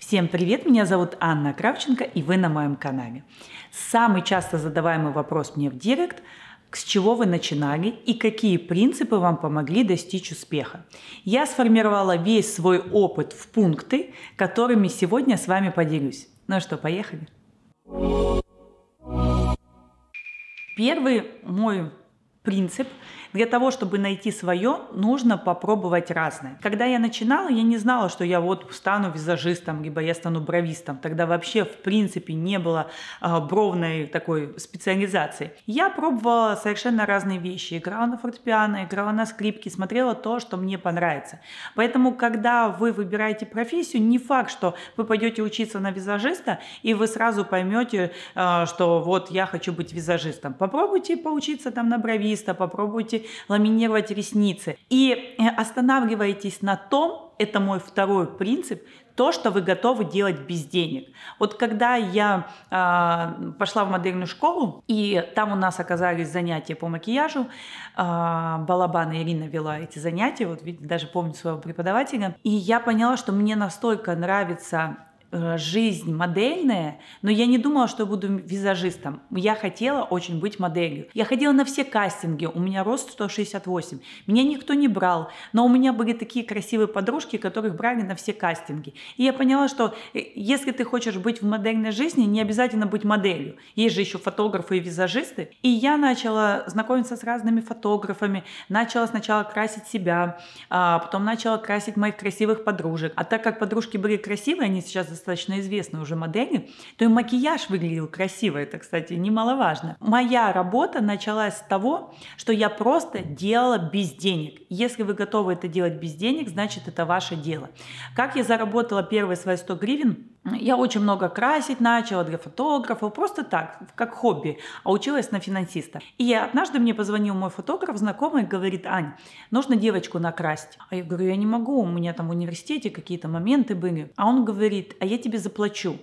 Всем привет, меня зовут Анна Кравченко и вы на моем канале. Самый часто задаваемый вопрос мне в директ – с чего вы начинали и какие принципы вам помогли достичь успеха. Я сформировала весь свой опыт в пункты, которыми сегодня с вами поделюсь. Ну что, поехали? Первый мой принцип – для того, чтобы найти свое, нужно попробовать разное. Когда я начинала, я не знала, что я вот стану визажистом, либо я стану бровистом. Тогда вообще, в принципе, не было а, бровной такой специализации. Я пробовала совершенно разные вещи. Играла на фортепиано, играла на скрипке, смотрела то, что мне понравится. Поэтому, когда вы выбираете профессию, не факт, что вы пойдете учиться на визажиста, и вы сразу поймете, а, что вот я хочу быть визажистом. Попробуйте поучиться там на бровиста, попробуйте ламинировать ресницы. И э, останавливаетесь на том, это мой второй принцип, то, что вы готовы делать без денег. Вот когда я э, пошла в модельную школу, и там у нас оказались занятия по макияжу, э, Балабана Ирина вела эти занятия, вот видите, даже помню своего преподавателя, и я поняла, что мне настолько нравится Э, жизнь модельная, но я не думала, что буду визажистом. Я хотела очень быть моделью. Я ходила на все кастинги, у меня рост 168. Меня никто не брал, но у меня были такие красивые подружки, которых брали на все кастинги. И я поняла, что э, если ты хочешь быть в модельной жизни, не обязательно быть моделью. Есть же еще фотографы и визажисты. И я начала знакомиться с разными фотографами, начала сначала красить себя, а потом начала красить моих красивых подружек. А так как подружки были красивые, они сейчас достаточно известной уже модели, то и макияж выглядел красиво. Это, кстати, немаловажно. Моя работа началась с того, что я просто делала без денег. Если вы готовы это делать без денег, значит, это ваше дело. Как я заработала первые свои 100 гривен? Я очень много красить начала для фотографа, просто так, как хобби, а училась на финансиста. И однажды мне позвонил мой фотограф, знакомый, говорит, Ань, нужно девочку накрасить. А я говорю, я не могу, у меня там в университете какие-то моменты были. А он говорит, а я тебе заплачу.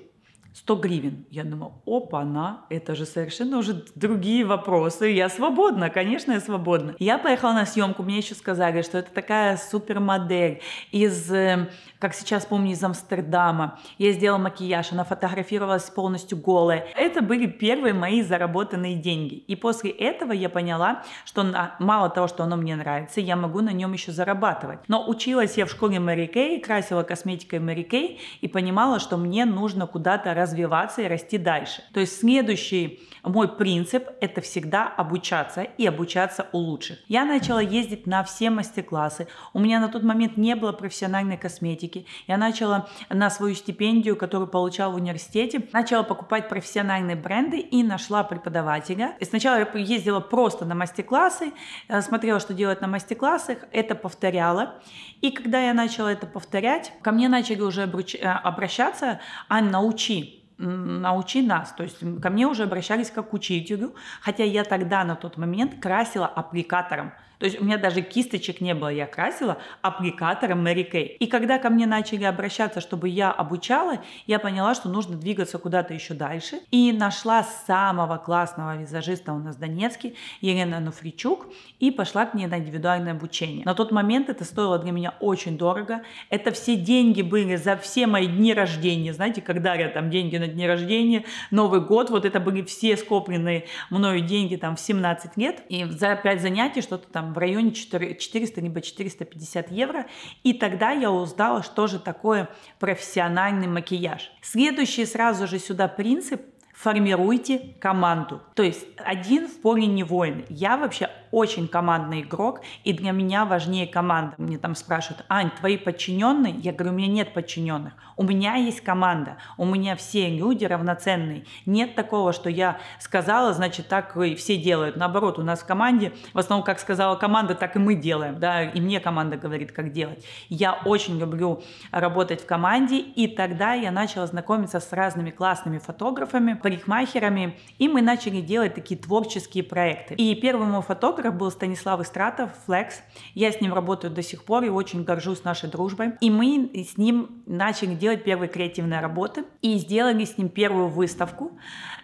100 гривен. Я думаю, опа она, это же совершенно уже другие вопросы. Я свободна, конечно, я свободна. Я поехала на съемку, мне еще сказали, что это такая супермодель из, э, как сейчас помню, из Амстердама. Я сделала макияж, она фотографировалась полностью голая. Это были первые мои заработанные деньги. И после этого я поняла, что на, мало того, что оно мне нравится, я могу на нем еще зарабатывать. Но училась я в школе Мэри Кей, красила косметикой Мэри Кей и понимала, что мне нужно куда-то раз развиваться и расти дальше. То есть следующий мой принцип – это всегда обучаться и обучаться у лучших. Я начала ездить на все мастер-классы. У меня на тот момент не было профессиональной косметики. Я начала на свою стипендию, которую получала в университете, начала покупать профессиональные бренды и нашла преподавателя. И сначала я ездила просто на мастер-классы, э, смотрела, что делать на мастер-классах, это повторяла. И когда я начала это повторять, ко мне начали уже э, обращаться, "А научи научи нас. То есть ко мне уже обращались как к учителю, хотя я тогда на тот момент красила аппликатором. То есть у меня даже кисточек не было, я красила аппликатором Мэри Кей. И когда ко мне начали обращаться, чтобы я обучала, я поняла, что нужно двигаться куда-то еще дальше. И нашла самого классного визажиста у нас в Донецке, Елена Нуфричук, и пошла к ней на индивидуальное обучение. На тот момент это стоило для меня очень дорого. Это все деньги были за все мои дни рождения. Знаете, когда я там деньги на дни рождения, Новый год, вот это были все скопленные мною деньги там в 17 лет. И за 5 занятий что-то там в районе 400 либо 450 евро. И тогда я узнала, что же такое профессиональный макияж. Следующий сразу же сюда принцип формируйте команду. То есть один в поле не воин. Я вообще очень командный игрок, и для меня важнее команда. Мне там спрашивают, Ань, твои подчиненные? Я говорю, у меня нет подчиненных. У меня есть команда, у меня все люди равноценные. Нет такого, что я сказала, значит, так и все делают. Наоборот, у нас в команде, в основном, как сказала команда, так и мы делаем, да, и мне команда говорит, как делать. Я очень люблю работать в команде, и тогда я начала знакомиться с разными классными фотографами, парикмахерами, и мы начали делать такие творческие проекты. И первому фотографу блогеров был Станислав Истратов, Флекс. Я с ним работаю до сих пор и очень горжусь нашей дружбой. И мы с ним начали делать первые креативные работы и сделали с ним первую выставку.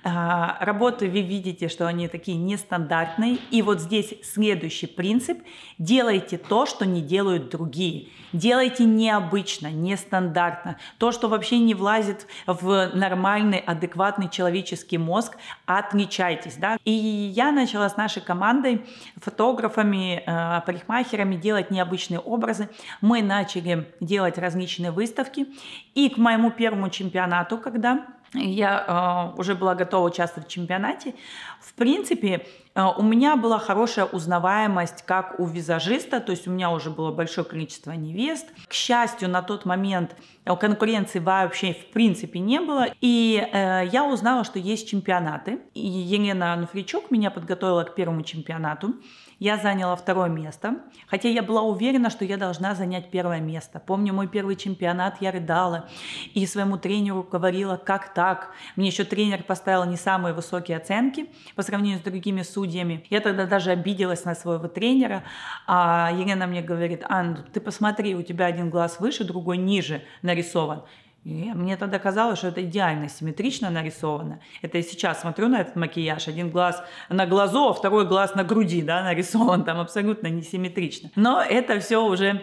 А, работы вы видите, что они такие нестандартные. И вот здесь следующий принцип. Делайте то, что не делают другие. Делайте необычно, нестандартно. То, что вообще не влазит в нормальный, адекватный человеческий мозг. Отличайтесь. Да? И я начала с нашей командой фотографами, э, парикмахерами делать необычные образы. Мы начали делать различные выставки. И к моему первому чемпионату, когда я э, уже была готова участвовать в чемпионате. В принципе, а, у меня была хорошая узнаваемость как у визажиста, то есть у меня уже было большое количество невест. К счастью, на тот момент э, конкуренции вообще в принципе не было. И э, я узнала, что есть чемпионаты. И Елена Нуфричук меня подготовила к первому чемпионату. Я заняла второе место, хотя я была уверена, что я должна занять первое место. Помню мой первый чемпионат, я рыдала и своему тренеру говорила, как так. Мне еще тренер поставил не самые высокие оценки по сравнению с другими судьями судьями. Я тогда даже обиделась на своего тренера. А Елена мне говорит, Ан, ну ты посмотри, у тебя один глаз выше, другой ниже нарисован. И мне тогда казалось, что это идеально симметрично нарисовано. Это я сейчас смотрю на этот макияж. Один глаз на глазу, а второй глаз на груди да, нарисован. Там абсолютно несимметрично. Но это все уже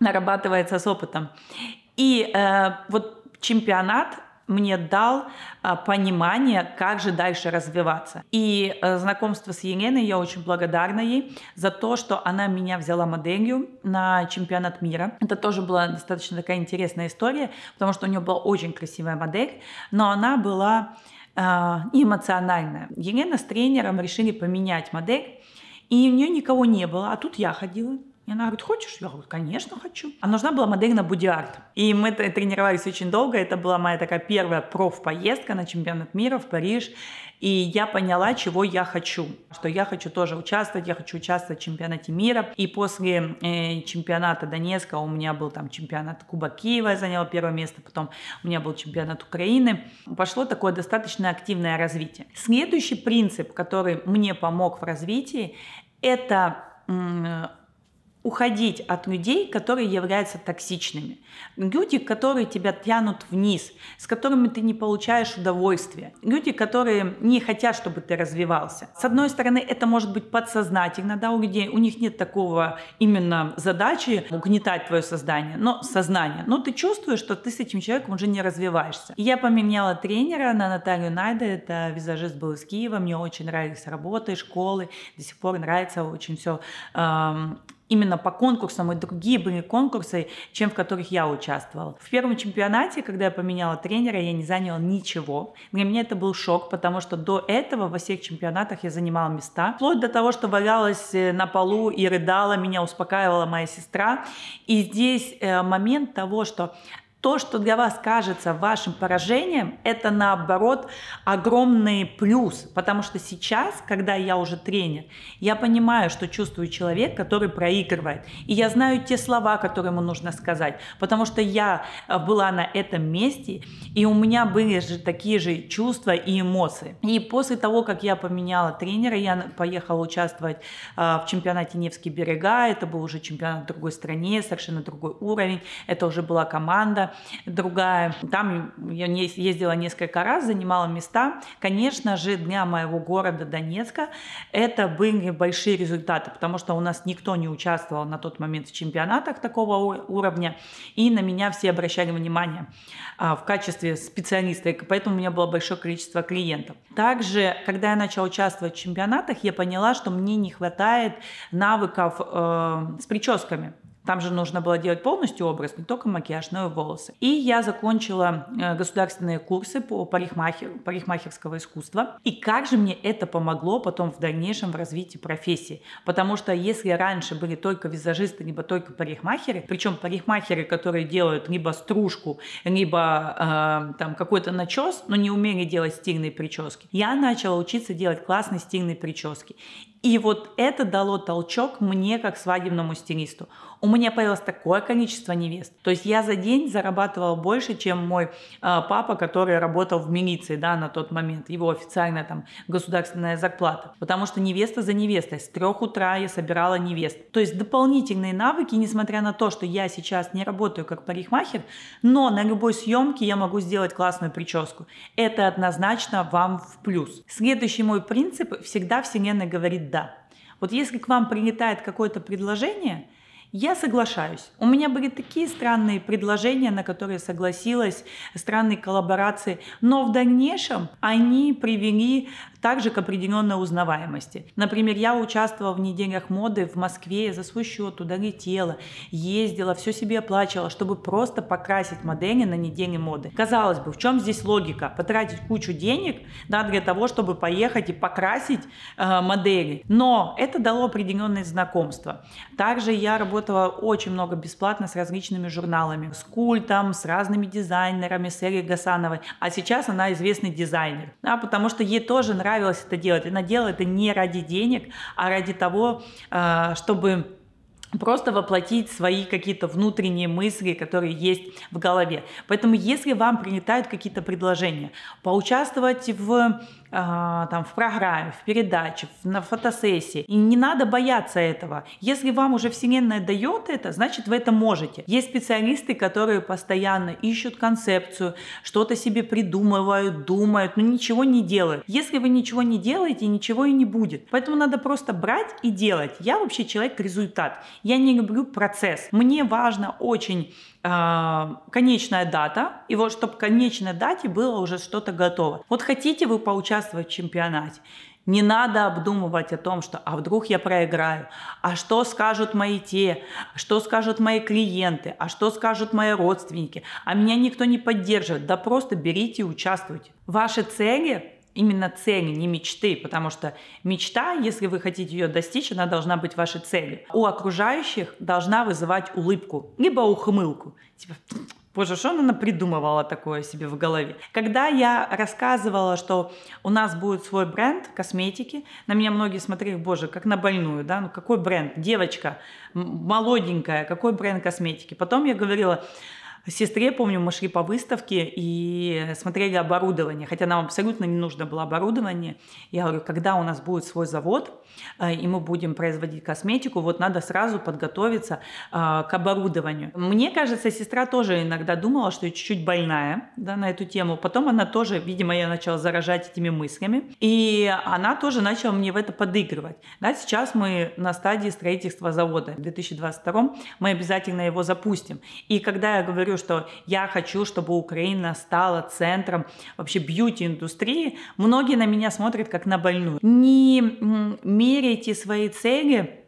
нарабатывается с опытом. И э, вот чемпионат мне дал а, понимание, как же дальше развиваться. И э, знакомство с Еленой, я очень благодарна ей за то, что она меня взяла моделью на чемпионат мира. Это тоже была достаточно такая интересная история, потому что у нее была очень красивая модель, но она была а, эмоциональная. Елена с тренером решили поменять модель, и у нее никого не было, а тут я ходила. И она говорит, хочешь? Я говорю, конечно, хочу. А нужна была модель на бодиарт. И мы тренировались очень долго. Это была моя такая первая профпоездка на чемпионат мира в Париж. И я поняла, чего я хочу. Что я хочу тоже участвовать, я хочу участвовать в чемпионате мира. И после э, чемпионата Донецка у меня был там чемпионат Куба Киева, я заняла первое место, потом у меня был чемпионат Украины. Пошло такое достаточно активное развитие. Следующий принцип, который мне помог в развитии, это уходить от людей, которые являются токсичными. Люди, которые тебя тянут вниз, с которыми ты не получаешь удовольствия. Люди, которые не хотят, чтобы ты развивался. С одной стороны, это может быть подсознательно, да, у людей, у них нет такого именно задачи угнетать твое создание. но сознание. Но ты чувствуешь, что ты с этим человеком уже не развиваешься. Я поменяла тренера на Наталью Найда, это визажист был из Киева, мне очень нравились работы, школы, до сих пор нравится очень все эм, именно по конкурсам, и другие были конкурсы, чем в которых я участвовала. В первом чемпионате, когда я поменяла тренера, я не заняла ничего. Для меня это был шок, потому что до этого во всех чемпионатах я занимала места. Вплоть до того, что валялась э, на полу и рыдала, меня успокаивала моя сестра. И здесь э, момент того, что то, что для вас кажется вашим поражением, это наоборот огромный плюс, потому что сейчас, когда я уже тренер, я понимаю, что чувствую человек, который проигрывает. И я знаю те слова, которые ему нужно сказать, потому что я э, была на этом месте, и у меня были же такие же чувства и эмоции. И после того, как я поменяла тренера, я поехала участвовать э, в чемпионате Невский берега», это был уже чемпионат в другой стране, совершенно другой уровень, это уже была команда, другая. Там я ездила несколько раз, занимала места. Конечно же, дня моего города Донецка это были большие результаты, потому что у нас никто не участвовал на тот момент в чемпионатах такого уровня, и на меня все обращали внимание а, в качестве специалиста, и поэтому у меня было большое количество клиентов. Также, когда я начала участвовать в чемпионатах, я поняла, что мне не хватает навыков э, с прическами. Там же нужно было делать полностью образ, не только макияж, но и волосы. И я закончила э, государственные курсы по парикмахер, парикмахерского искусства. И как же мне это помогло потом в дальнейшем в развитии профессии. Потому что если раньше были только визажисты, либо только парикмахеры, причем парикмахеры, которые делают либо стружку, либо э, там какой-то начес, но не умели делать стильные прически, я начала учиться делать классные стильные прически. И вот это дало толчок мне как свадебному стилисту. У меня появилось такое количество невест. То есть я за день зарабатывала больше, чем мой э, папа, который работал в милиции да, на тот момент. Его официальная там государственная зарплата. Потому что невеста за невестой. С трех утра я собирала невест. То есть дополнительные навыки, несмотря на то, что я сейчас не работаю как парикмахер, но на любой съемке я могу сделать классную прическу. Это однозначно вам в плюс. Следующий мой принцип. Всегда Вселенная говорит «да». Вот если к вам прилетает какое-то предложение, я соглашаюсь. У меня были такие странные предложения, на которые согласилась, странные коллаборации, но в дальнейшем они привели также к определенной узнаваемости. Например, я участвовала в неделях моды в Москве, я за свой счет туда летела, ездила, все себе оплачивала, чтобы просто покрасить модели на неделе моды. Казалось бы, в чем здесь логика? Потратить кучу денег да, для того, чтобы поехать и покрасить э, модели. Но это дало определенные знакомства. Также я работала очень много бесплатно с различными журналами, с культом, с разными дизайнерами, с Эрей Гасановой. А сейчас она известный дизайнер, да, потому что ей тоже нравится нравилось это делать. Она делала это не ради денег, а ради того, а, чтобы просто воплотить свои какие-то внутренние мысли, которые есть в голове. Поэтому если вам прилетают какие-то предложения, поучаствовать в а, там, в программе, в передаче, на фотосессии. И не надо бояться этого. Если вам уже Вселенная дает это, значит вы это можете. Есть специалисты, которые постоянно ищут концепцию, что-то себе придумывают, думают, но ничего не делают. Если вы ничего не делаете, ничего и не будет. Поэтому надо просто брать и делать. Я вообще человек результат. Я не люблю процесс. Мне важно очень а, конечная дата, и вот чтобы к конечной дате было уже что-то готово. Вот хотите вы поучаствовать в чемпионате, не надо обдумывать о том, что а вдруг я проиграю, а что скажут мои те, что скажут мои клиенты, а что скажут мои родственники, а меня никто не поддержит. Да просто берите и участвуйте. Ваши цели именно цели, не мечты, потому что мечта, если вы хотите ее достичь, она должна быть вашей целью. У окружающих должна вызывать улыбку, либо ухмылку. Типа, Боже, что она придумывала такое себе в голове? Когда я рассказывала, что у нас будет свой бренд косметики, на меня многие смотрели, боже, как на больную, да, ну какой бренд? Девочка, молоденькая, какой бренд косметики? Потом я говорила, сестре, помню, мы шли по выставке и смотрели оборудование, хотя нам абсолютно не нужно было оборудование. Я говорю, когда у нас будет свой завод, э, и мы будем производить косметику, вот надо сразу подготовиться э, к оборудованию. Мне кажется, сестра тоже иногда думала, что я чуть-чуть больная да, на эту тему. Потом она тоже, видимо, я начала заражать этими мыслями. И она тоже начала мне в это подыгрывать. Да, сейчас мы на стадии строительства завода. В 2022 мы обязательно его запустим. И когда я говорю говорю, что я хочу, чтобы Украина стала центром вообще бьюти-индустрии, многие на меня смотрят как на больную. Не меряйте свои цели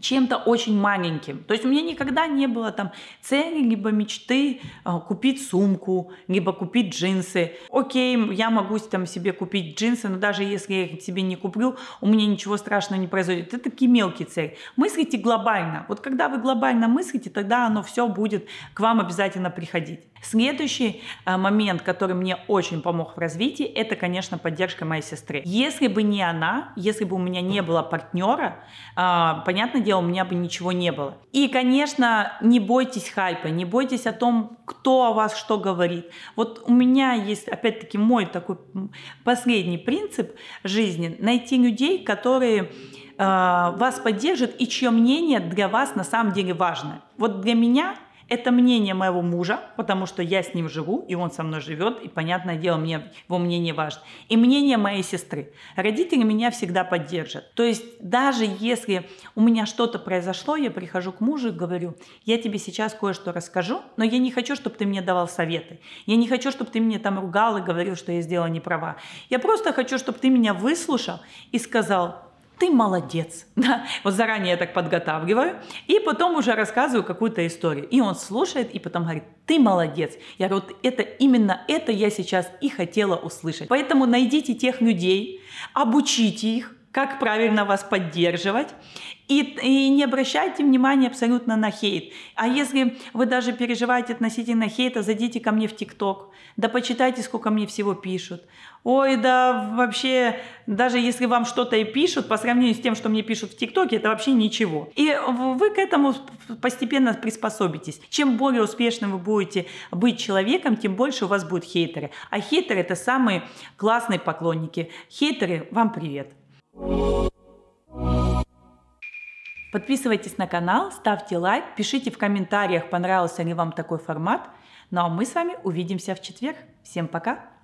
чем-то очень маленьким. То есть у меня никогда не было там цели, либо мечты а, купить сумку, либо купить джинсы. Окей, я могу там себе купить джинсы, но даже если я их себе не куплю, у меня ничего страшного не произойдет. Это такие мелкие цели. Мыслите глобально. Вот когда вы глобально мыслите, тогда оно все будет к вам обязательно приходить. Следующий а, момент, который мне очень помог в развитии, это, конечно, поддержка моей сестры. Если бы не она, если бы у меня не было партнера, понятно дела у меня бы ничего не было. И, конечно, не бойтесь хайпа, не бойтесь о том, кто о вас что говорит. Вот у меня есть, опять-таки, мой такой последний принцип жизни – найти людей, которые э, вас поддержат и чье мнение для вас на самом деле важно. Вот для меня – это мнение моего мужа, потому что я с ним живу, и он со мной живет, и, понятное дело, мне его мнение важно. И мнение моей сестры. Родители меня всегда поддержат. То есть даже если у меня что-то произошло, я прихожу к мужу и говорю, я тебе сейчас кое-что расскажу, но я не хочу, чтобы ты мне давал советы. Я не хочу, чтобы ты меня там ругал и говорил, что я сделала не права. Я просто хочу, чтобы ты меня выслушал и сказал, ты молодец. Да? Вот заранее я так подготавливаю, и потом уже рассказываю какую-то историю. И он слушает, и потом говорит, ты молодец. Я говорю, вот это именно это я сейчас и хотела услышать. Поэтому найдите тех людей, обучите их, как правильно вас поддерживать. И, и не обращайте внимания абсолютно на хейт. А если вы даже переживаете относительно хейта, зайдите ко мне в ТикТок, да почитайте, сколько мне всего пишут. Ой, да вообще, даже если вам что-то и пишут, по сравнению с тем, что мне пишут в ТикТоке, это вообще ничего. И вы к этому постепенно приспособитесь. Чем более успешным вы будете быть человеком, тем больше у вас будут хейтеры. А хейтеры – это самые классные поклонники. Хейтеры, вам привет! Подписывайтесь на канал, ставьте лайк, пишите в комментариях, понравился ли вам такой формат. Ну а мы с вами увидимся в четверг. Всем пока!